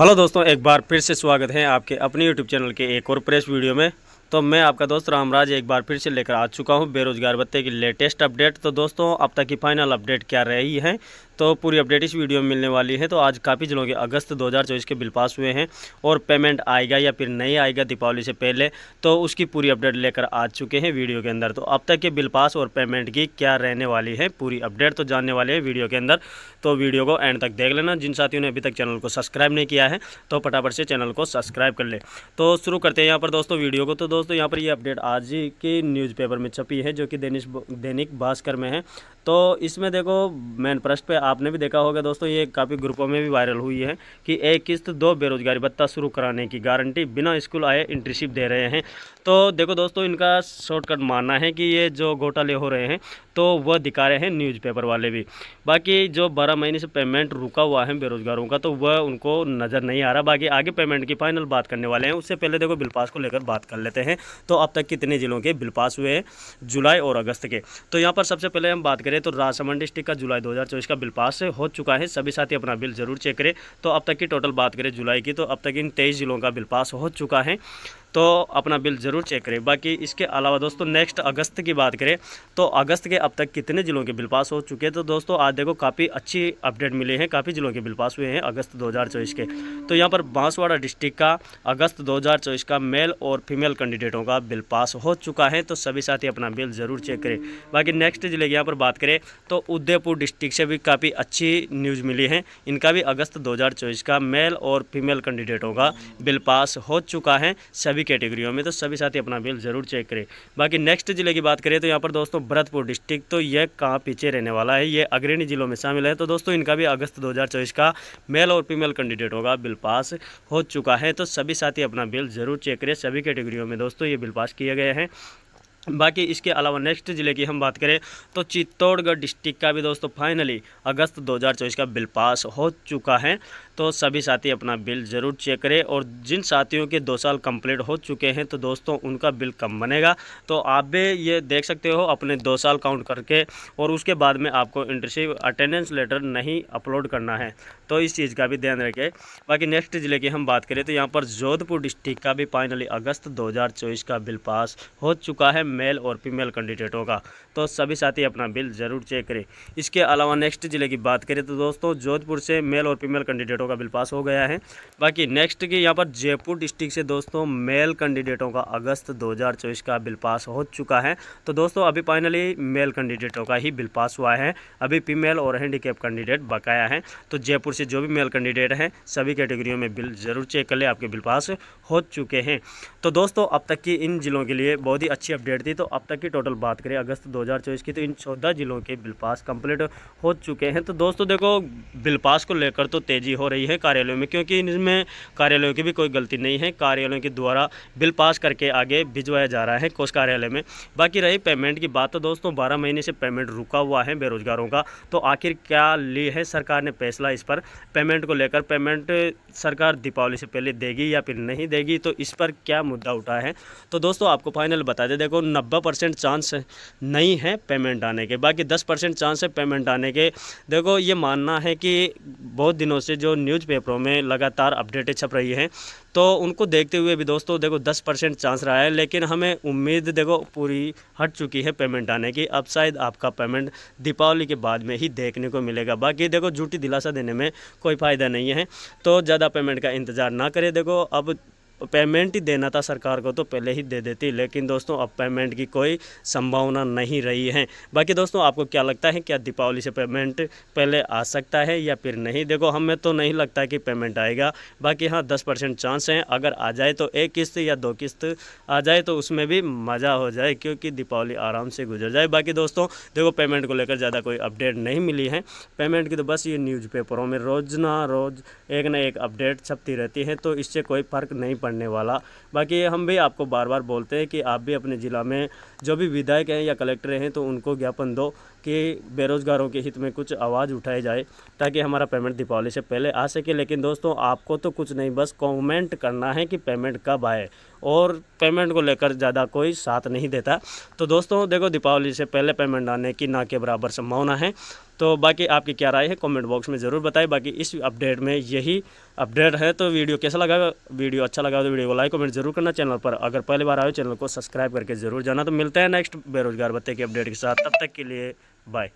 Hello दोस्तों एक बार फिर से स्वागत है आपके अपने यूट्यूब चैनल के एक और प्रेस वीडियो में तो मैं आपका दोस्त रामराज एक बार फिर से लेकर आ चुका हूं बेरोजगार भत्ते की लेटेस्ट अपडेट तो दोस्तों अब तक की फाइनल अपडेट क्या रही है तो पूरी अपडेट इस वीडियो में मिलने वाली है तो आज काफ़ी जिलों के अगस्त 2024 के बिल पास हुए हैं और पेमेंट आएगा या फिर नहीं आएगा दीपावली से पहले तो उसकी पूरी अपडेट लेकर आ चुके हैं वीडियो के अंदर तो अब तक के बिल पास और पेमेंट की क्या रहने वाली है पूरी अपडेट तो जानने वाले हैं वीडियो के अंदर तो वीडियो को एंड तक देख लेना जिन साथियों ने अभी तक चैनल को सब्सक्राइब नहीं किया है तो फटाफट से चैनल को सब्सक्राइब कर ले तो शुरू करते हैं यहाँ पर दोस्तों वीडियो को तो दोस्तों यहाँ पर ये अपडेट आज की न्यूज़पेपर में छपी है जो कि दैनिक दैनिक भास्कर में है तो इसमें देखो मेन प्रश्न पे आपने भी देखा होगा दोस्तों ये काफ़ी ग्रुपों में भी वायरल हुई है कि एक किस्त दो बेरोजगारी भत्ता शुरू कराने की गारंटी बिना स्कूल आए इंटर्नशिप दे रहे हैं तो देखो दोस्तों इनका शॉर्टकट मानना है कि ये जो घोटाले हो रहे हैं तो वह दिखा रहे हैं न्यूज़पेपर वाले भी बाकी जो बारह महीने से पेमेंट रुका हुआ है बेरोज़गारों का तो वह उनको नज़र नहीं आ रहा बाकी आगे पेमेंट की फाइनल बात करने वाले हैं उससे पहले देखो बिल पास को लेकर बात कर लेते हैं तो अब तक कितने ज़िलों के बिल पास हुए हैं जुलाई और अगस्त के तो यहाँ पर सबसे पहले हम बात करें तो राजसमंद डिस्ट्रिक्ट का जुलाई दो का बिल पास हो चुका है सभी साथी अपना बिल ज़रूर चेक करें तो अब तक की टोटल बात करें जुलाई की तो अब तक इन तेईस ज़िलों का बिल पास हो चुका है तो अपना बिल ज़रूर चेक करें बाकी इसके अलावा दोस्तों नेक्स्ट अगस्त की बात करें तो अगस्त के अब तक कितने ज़िलों के बिल पास हो चुके हैं तो दोस्तों आज देखो काफ़ी अच्छी अपडेट मिली है काफ़ी ज़िलों के बिल पास हुए हैं अगस्त दो के तो यहाँ पर बांसवाड़ा डिस्ट्रिक्ट का अगस्त दो का मेल और फीमेल कैंडिडेटों का बिल पास हो चुका है तो सभी साथी अपना बिल ज़रूर चेक करें बाकी नेक्स्ट जिले की यहाँ पर बात करें तो उदयपुर डिस्ट्रिक्ट से भी काफ़ी अच्छी न्यूज़ मिली है इनका भी अगस्त दो का मेल और फीमेल कैंडिडेटों का बिल पास हो चुका है सभी सभी कैटेगरियों में तो सभी साथी अपना बिल ज़रूर चेक करें बाकी नेक्स्ट जिले की बात करें तो यहाँ पर दोस्तों भरतपुर डिस्ट्रिक्ट तो यह कहाँ पीछे रहने वाला है ये अग्रणी जिलों में शामिल है तो दोस्तों इनका भी अगस्त दो का मेल और फीमेल कैंडिडेट होगा बिल पास हो चुका है तो सभी साथी अपना बिल ज़रूर चेक करें सभी कैटेगरियों में दोस्तों ये बिल पास किए गए हैं बाकी इसके अलावा नेक्स्ट ज़िले की हम बात करें तो चित्तौड़गढ़ डिस्ट्रिक्ट का भी दोस्तों फाइनली अगस्त 2024 का बिल पास हो चुका है तो सभी साथी अपना बिल ज़रूर चेक करें और जिन साथियों के दो साल कंप्लीट हो चुके हैं तो दोस्तों उनका बिल कम बनेगा तो आप भी ये देख सकते हो अपने दो साल काउंट करके और उसके बाद में आपको इंटरशिप अटेंडेंस लेटर नहीं अपलोड करना है तो इस चीज़ का भी ध्यान रखें बाकी नेक्स्ट ज़िले की हम बात करें तो यहाँ पर जोधपुर डिस्ट्रिक्ट का भी फाइनली अगस्त दो का बिल पास हो चुका है मेल और फीमेल कैंडिडेट होगा तो सभी साथी अपना बिल ज़रूर चेक करें इसके अलावा नेक्स्ट जिले की बात करें तो दोस्तों जोधपुर से मेल और फीमेल कैंडिडेटों का बिल पास हो गया है बाकी नेक्स्ट की यहाँ पर जयपुर डिस्ट्रिक्ट से दोस्तों मेल कैंडिडेटों का अगस्त दो का बिल पास हो चुका है तो दोस्तों अभी फाइनली मेल कैंडिडेटों का ही बिल पास हुआ है अभी फीमेल और हैंडीकेप कैंडिडेट बकाया है तो जयपुर से जो भी मेल कैंडिडेट हैं सभी कैटेगरियों में बिल ज़रूर चेक कर ले आपके बिल पास हो चुके हैं तो दोस्तों अब तक की इन जिलों के लिए बहुत ही अच्छी अपडेट थी तो अब तक की टोटल बात करें अगस्त 2024 की तो इन चौदह जिलों के बिल पास कंप्लीट हो चुके हैं तो दोस्तों देखो बिल पास को लेकर तो तेज़ी हो रही है कार्यालयों में क्योंकि इनमें कार्यालयों की भी कोई गलती नहीं है कार्यालयों के द्वारा बिल पास करके आगे भिजवाया जा रहा है कोष कार्यालय में बाकी रही पेमेंट की बात तो दोस्तों बारह महीने से पेमेंट रुका हुआ है बेरोजगारों का तो आखिर क्या ली है सरकार ने फैसला इस पर पेमेंट को लेकर पेमेंट सरकार दीपावली से पहले देगी या फिर नहीं देगी तो इस पर क्या मुद्दा उठा है तो दोस्तों आपको फाइनल बता दें देखो नब्बे परसेंट चांस नहीं है पेमेंट आने के बाकी दस परसेंट चांस है पेमेंट आने के देखो ये मानना है कि बहुत दिनों से जो न्यूज़पेपरों में लगातार अपडेटें छप रही हैं तो उनको देखते हुए भी दोस्तों देखो दस परसेंट चांस रहा है लेकिन हमें उम्मीद देखो पूरी हट चुकी है पेमेंट आने की अब शायद आपका पेमेंट दीपावली के बाद में ही देखने को मिलेगा बाकी देखो झूठी दिलासा देने में कोई फ़ायदा नहीं है तो ज़्यादा पेमेंट का इंतज़ार ना करें देखो अब पेमेंट ही देना था सरकार को तो पहले ही दे देती लेकिन दोस्तों अब पेमेंट की कोई संभावना नहीं रही है बाकी दोस्तों आपको क्या लगता है क्या दीपावली से पेमेंट पहले आ सकता है या फिर नहीं देखो हमें तो नहीं लगता कि पेमेंट आएगा बाकी हाँ दस परसेंट चांस हैं अगर आ जाए तो एक किस्त या दो किस्त आ जाए तो उसमें भी मज़ा हो जाए क्योंकि दीपावली आराम से गुजर जाए बाकी दोस्तों देखो पेमेंट को लेकर ज़्यादा कोई अपडेट नहीं मिली है पेमेंट की तो बस ये पेपरों में रोज़ ना रोज़ एक ना एक अपडेट छपती रहती है तो इससे कोई फ़र्क नहीं पड़ने वाला बाकी हम भी आपको बार बार बोलते हैं कि आप भी अपने ज़िला में जो भी विधायक हैं या कलेक्टर हैं तो उनको ज्ञापन दो कि बेरोज़गारों के हित में कुछ आवाज़ उठाई जाए ताकि हमारा पेमेंट दीपावली से पहले आ सके लेकिन दोस्तों आपको तो कुछ नहीं बस कमेंट करना है कि पेमेंट कब आए और पेमेंट को लेकर ज़्यादा कोई साथ नहीं देता तो दोस्तों देखो दीपावली से पहले पेमेंट आने की ना के बराबर संभावना है तो बाकी आपकी क्या राय है कमेंट बॉक्स में ज़रूर बताएं बाकी इस अपडेट में यही अपडेट है तो वीडियो कैसा लगा वीडियो अच्छा लगा तो वीडियो को लाइक कमेंट जरूर करना चैनल पर अगर पहली बार आए चैनल को सब्सक्राइब करके जरूर जाना तो मिलते हैं नेक्स्ट बेरोजगार बत्ते के अपडेट के साथ तब तक के लिए Bye.